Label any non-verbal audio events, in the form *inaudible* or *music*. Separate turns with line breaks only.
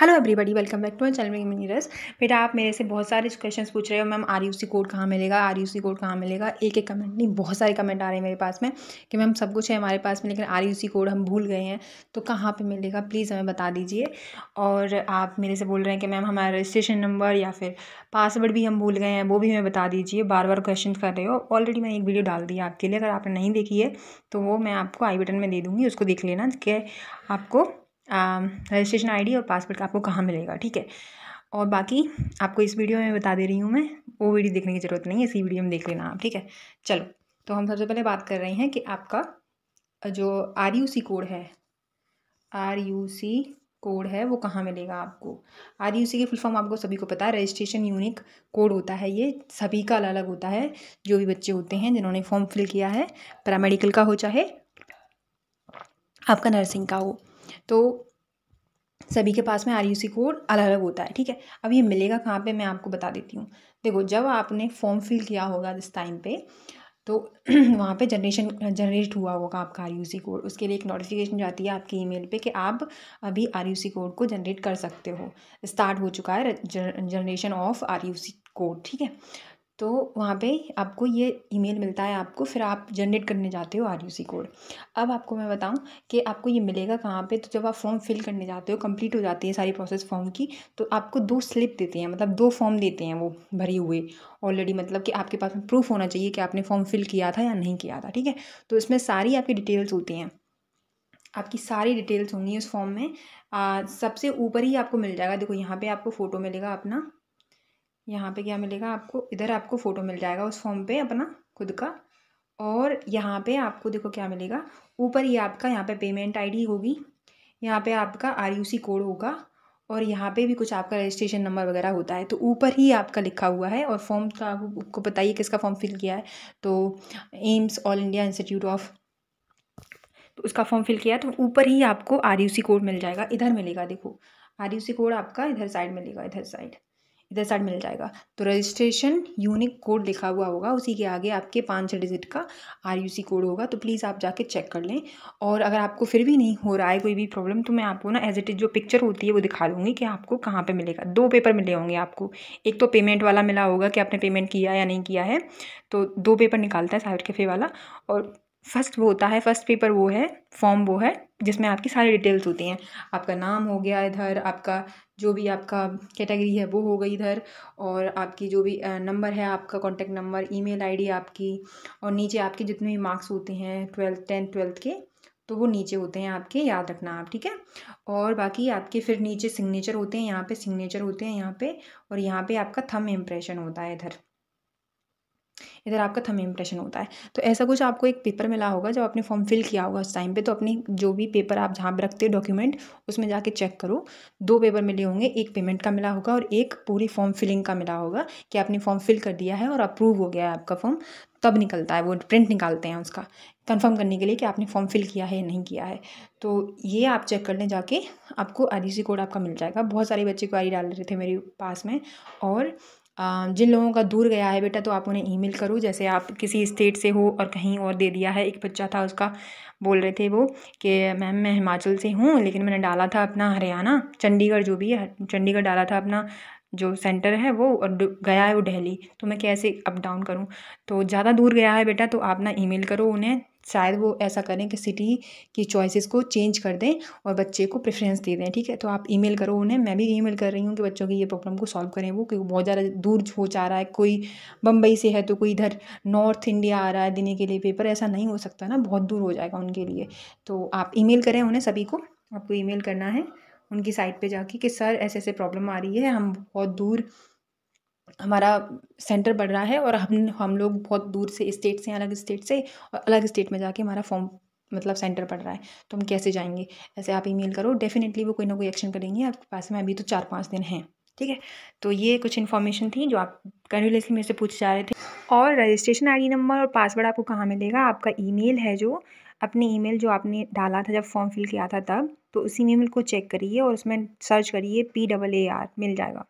hello everybody welcome back to my channel मीनरस बेटा आप मेरे से बहुत सारे क्वेश्चंस पूछ रहे हो ma'am R U C code कहाँ मिलेगा आर यू सी कोड कहाँ मिलेगा एक एक कमेंट नहीं बहुत सारे कमेंट आ रहे हैं मेरे पास में कि मैम सब कुछ है हमारे पास में लेकिन आर यू सी कोड हम भूल गए हैं तो कहाँ पर मिलेगा प्लीज़ हमें बता दीजिए और आप मेरे से बोल रहे हैं कि मैम हमारा रजिस्ट्रेशन नंबर या फिर पासवर्ड भी हम भूल गए हैं वो भी हमें बता दीजिए बार बार क्वेश्चन कर रहे हो ऑलरेडी मैंने एक वीडियो डाल दी है आपके लिए अगर आपने नहीं देखी है तो वो मैं आपको आई बटन में दे दूँगी उसको देख लेना कि आपको रजिस्ट्रेशन um, आईडी और पासपोर्ट आपको कहाँ मिलेगा ठीक है और बाकी आपको इस वीडियो में बता दे रही हूँ मैं वो वीडियो देखने की ज़रूरत नहीं है इसी वीडियो में देख लेना आप ठीक है चलो तो हम सबसे पहले बात कर रहे हैं कि आपका जो आर यू सी कोड है आर यू सी कोड है वो कहाँ मिलेगा आपको आर यू सी के फुल फॉर्म आपको सभी को पता है रजिस्ट्रेशन यूनिक कोड होता है ये सभी का अलग अलग होता है जो भी बच्चे होते हैं जिन्होंने फॉर्म फिल किया है पैरामेडिकल का हो चाहे आपका नर्सिंग का हो तो सभी के पास में आर कोड अलग अलग होता है ठीक है अब ये मिलेगा कहाँ पे मैं आपको बता देती हूँ देखो जब आपने फॉर्म फिल किया होगा इस टाइम पे तो *clears throat* वहाँ पे जनरेशन जनरेट हुआ होगा आपका आर यू कोड उसके लिए एक नोटिफिकेशन जाती है आपकी ईमेल पे कि आप अभी आर यू कोड को जनरेट कर सकते हो स्टार्ट हो चुका है generation of R U code ठीक है तो वहाँ पे आपको ये ईमेल मिलता है आपको फिर आप जनरेट करने जाते हो आर यू सी कोड अब आपको मैं बताऊँ कि आपको ये मिलेगा कहाँ पे तो जब आप फॉर्म फिल करने जाते हो कंप्लीट हो जाती है सारी प्रोसेस फॉर्म की तो आपको दो स्लिप देते हैं मतलब दो फॉर्म देते हैं वो भरे हुए ऑलरेडी मतलब कि आपके पास में प्रूफ होना चाहिए कि आपने फॉर्म फिल किया था या नहीं किया था ठीक है तो इसमें सारी आपकी डिटेल्स होती हैं आपकी सारी डिटेल्स होंगी उस फॉर्म में सबसे ऊपर ही आपको मिल जाएगा देखो यहाँ पे आपको फ़ोटो मिलेगा अपना यहाँ पे क्या मिलेगा आपको इधर आपको फ़ोटो मिल जाएगा उस फॉर्म पे अपना खुद का और यहाँ पे आपको देखो क्या मिलेगा ऊपर ये आपका यहाँ पे पेमेंट आईडी होगी यहाँ पे आपका सी कोड होगा और यहाँ पे भी कुछ आपका रजिस्ट्रेशन नंबर वगैरह होता है तो ऊपर ही आपका लिखा हुआ है और फॉर्म तो आपको बताइए किसका फॉर्म फिल किया है तो AIIMS all India institute of तो उसका फॉर्म फिल किया तो ऊपर ही आपको आर कोड मिल जाएगा इधर मिलेगा देखो आर कोड आपका इधर साइड मिलेगा इधर साइड इधर साइड मिल जाएगा तो रजिस्ट्रेशन यूनिक कोड लिखा हुआ होगा उसी के आगे आपके पाँच छः डिजिट का आर कोड होगा तो प्लीज़ आप जाके चेक कर लें और अगर आपको फिर भी नहीं हो रहा है कोई भी प्रॉब्लम तो मैं आपको ना एज इट इज़ जो पिक्चर होती है वो दिखा दूँगी कि आपको कहाँ पर मिलेगा दो पेपर मिले होंगे आपको एक तो पेमेंट वाला मिला होगा कि आपने पेमेंट किया या नहीं किया है तो दो पेपर निकालता है साइबर कैफ़े वाला और फर्स्ट वो होता है फर्स्ट पेपर वो है फॉर्म वो है जिसमें आपकी सारी डिटेल्स होती हैं आपका नाम हो गया इधर आपका जो भी आपका कैटेगरी है वो हो गई इधर और आपकी जो भी नंबर है आपका कॉन्टैक्ट नंबर ईमेल आईडी आपकी और नीचे आपके जितने भी मार्क्स होते हैं ट्वेल्थ टेंथ ट्वेल्थ के तो वो नीचे होते हैं आपके याद रखना आप ठीक है और बाकी आपके फिर नीचे सिग्नेचर होते हैं यहाँ पे सिग्नेचर होते हैं यहाँ पे और यहाँ पे आपका थम इम्प्रेशन होता है इधर इधर आपका थम इम्प्रेशन होता है तो ऐसा कुछ आपको एक पेपर मिला होगा जब आपने फॉर्म फिल किया होगा उस टाइम पे तो अपनी जो भी पेपर आप जहाँ पर रखते हो डॉक्यूमेंट उसमें जाके चेक करो दो पेपर मिले होंगे एक पेमेंट का मिला होगा और एक पूरी फॉर्म फिलिंग का मिला होगा कि आपने फॉर्म फिल कर दिया है और अप्रूव हो गया है आपका फॉर्म तब निकलता है वो प्रिंट निकालते हैं उसका कन्फर्म करने के लिए कि आपने फॉर्म फिल किया है या नहीं किया है तो ये आप चेक करने जाके आपको आर कोड आपका मिल जाएगा बहुत सारे बच्चे क्वारी डाल रहे थे मेरे पास में और जिन लोगों का दूर गया है बेटा तो आप उन्हें ईमेल करो जैसे आप किसी स्टेट से हो और कहीं और दे दिया है एक बच्चा था उसका बोल रहे थे वो कि मैम मैं हिमाचल से हूँ लेकिन मैंने डाला था अपना हरियाणा चंडीगढ़ जो भी है चंडीगढ़ डाला था अपना जो सेंटर है वो गया है वो दिल्ली तो मैं कैसे अप डाउन करूँ तो ज़्यादा दूर गया है बेटा तो आप ना ईमेल करो उन्हें शायद वो ऐसा करें कि सिटी की चॉइसेस को चेंज कर दें और बच्चे को प्रेफरेंस दे दें ठीक है तो आप ईमेल करो उन्हें मैं भी ईमेल कर रही हूँ कि बच्चों की ये प्रॉब्लम को सॉल्व करें वो क्योंकि बहुत ज़्यादा दूर हो जा रहा है कोई बम्बई से है तो कोई इधर नॉर्थ इंडिया आ रहा है देने के लिए पेपर ऐसा नहीं हो सकता ना बहुत दूर हो जाएगा उनके लिए तो आप ई करें उन्हें सभी को आपको ई करना है उनकी साइट पे जाके कि सर ऐसे ऐसे प्रॉब्लम आ रही है हम बहुत दूर हमारा सेंटर बढ़ रहा है और हम हम लोग बहुत दूर से स्टेट से अलग स्टेट से और अलग स्टेट में जाके हमारा फॉर्म मतलब सेंटर पड़ रहा है तो हम कैसे जाएंगे ऐसे आप ईमेल करो डेफिनेटली वो कोई ना कोई एक्शन करेंगे आपके पास में अभी तो चार पाँच दिन हैं ठीक है तो ये कुछ इन्फॉर्मेशन थी जो आप कंटिन्यूसली मेरे से पूछे जा रहे थे और रजिस्ट्रेशन आईडी नंबर और पासवर्ड आपको कहाँ मिलेगा आपका ईमेल है जो अपने ईमेल जो आपने डाला था जब फॉर्म फिल किया था तब तो उसी ईमेल को चेक करिए और उसमें सर्च करिए पी डबल ए आर मिल जाएगा